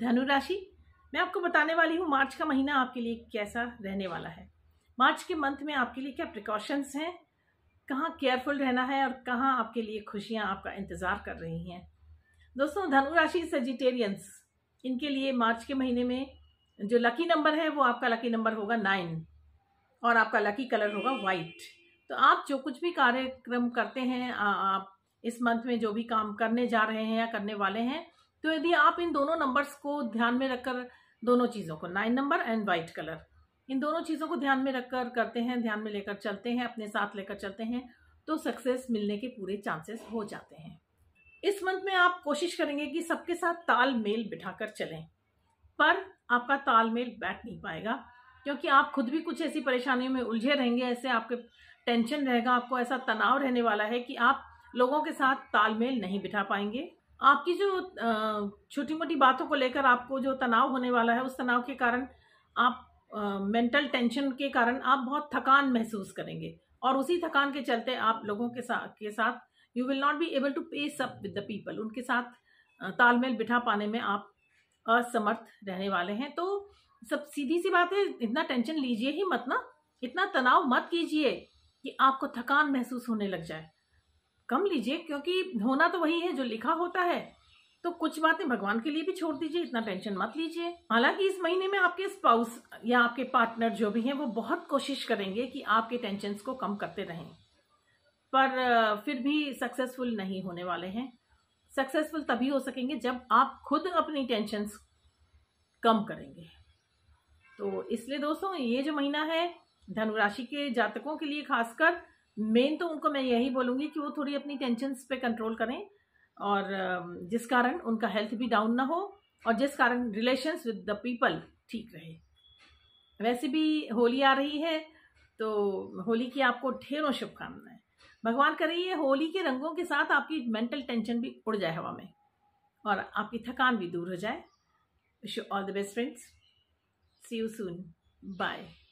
धनु राशि मैं आपको बताने वाली हूँ मार्च का महीना आपके लिए कैसा रहने वाला है मार्च के मंथ में आपके लिए क्या प्रिकॉशंस हैं कहाँ केयरफुल रहना है और कहाँ आपके लिए खुशियाँ आपका इंतज़ार कर रही हैं दोस्तों धनुराशि सेजिटेरियंस इनके लिए मार्च के महीने में जो लकी नंबर है वो आपका लकी नंबर होगा नाइन और आपका लकी कलर होगा वाइट तो आप जो कुछ भी कार्यक्रम करते हैं आप इस मंथ में जो भी काम करने जा रहे हैं या करने वाले हैं तो यदि आप इन दोनों नंबर्स को ध्यान में रखकर दोनों चीज़ों को nine number and white colour इन दोनों चीज़ों को ध्यान में रखकर करते हैं ध्यान में लेकर चलते हैं अपने साथ लेकर चलते हैं तो सक्सेस मिलने के पूरे चांसेस हो जाते हैं इस मंथ में आप कोशिश करेंगे कि सबके साथ तालमेल बिठाकर चलें पर आपका तालमेल बैठ नहीं पाएगा क्योंकि आप खुद भी कुछ ऐसी परेशानियों में उलझे रहेंगे ऐसे आपके टेंशन रहेगा आपको ऐसा तनाव रहने वाला है कि आप लोगों के साथ तालमेल नहीं बिठा पाएंगे आपकी जो छोटी मोटी बातों को लेकर आपको जो तनाव होने वाला है उस तनाव के कारण आप मेंटल टेंशन के कारण आप बहुत थकान महसूस करेंगे और उसी थकान के चलते आप लोगों के साथ के साथ you will not be able to pace up with the people उनके साथ तालमेल बिठा पाने में आप असमर्थ रहने वाले हैं तो सब सीधी सी बात है इतना टेंशन लीजिए ही मत ना इतना तनाव मत कीजिए कि आपको थकान महसूस होने लग जाए कम लीजिए क्योंकि होना तो वही है जो लिखा होता है तो कुछ बातें भगवान के लिए भी छोड़ दीजिए इतना टेंशन मत लीजिए हालांकि इस महीने में आपके स्पाउस या आपके पार्टनर जो भी हैं वो बहुत कोशिश करेंगे कि आपके टेंशन को कम करते रहें पर फिर भी सक्सेसफुल नहीं होने वाले हैं सक्सेसफुल तभी हो सकेंगे जब आप खुद अपनी टेंशन कम करेंगे तो इसलिए दोस्तों ये जो महीना है धनुराशि के जातकों के लिए खासकर मेन तो उनको मैं यही बोलूँगी कि वो थोड़ी अपनी टेंशन्स पे कंट्रोल करें और जिस कारण उनका हेल्थ भी डाउन ना हो और जिस कारण रिलेशंस विद द पीपल ठीक रहे वैसे भी होली आ रही है तो होली की आपको ढेरों शुभकामनाएं भगवान करे ये होली के रंगों के साथ आपकी मेंटल टेंशन भी उड़ जाए हवा में और आपकी थकान भी दूर हो जाए wish you all the best friends see you soon bye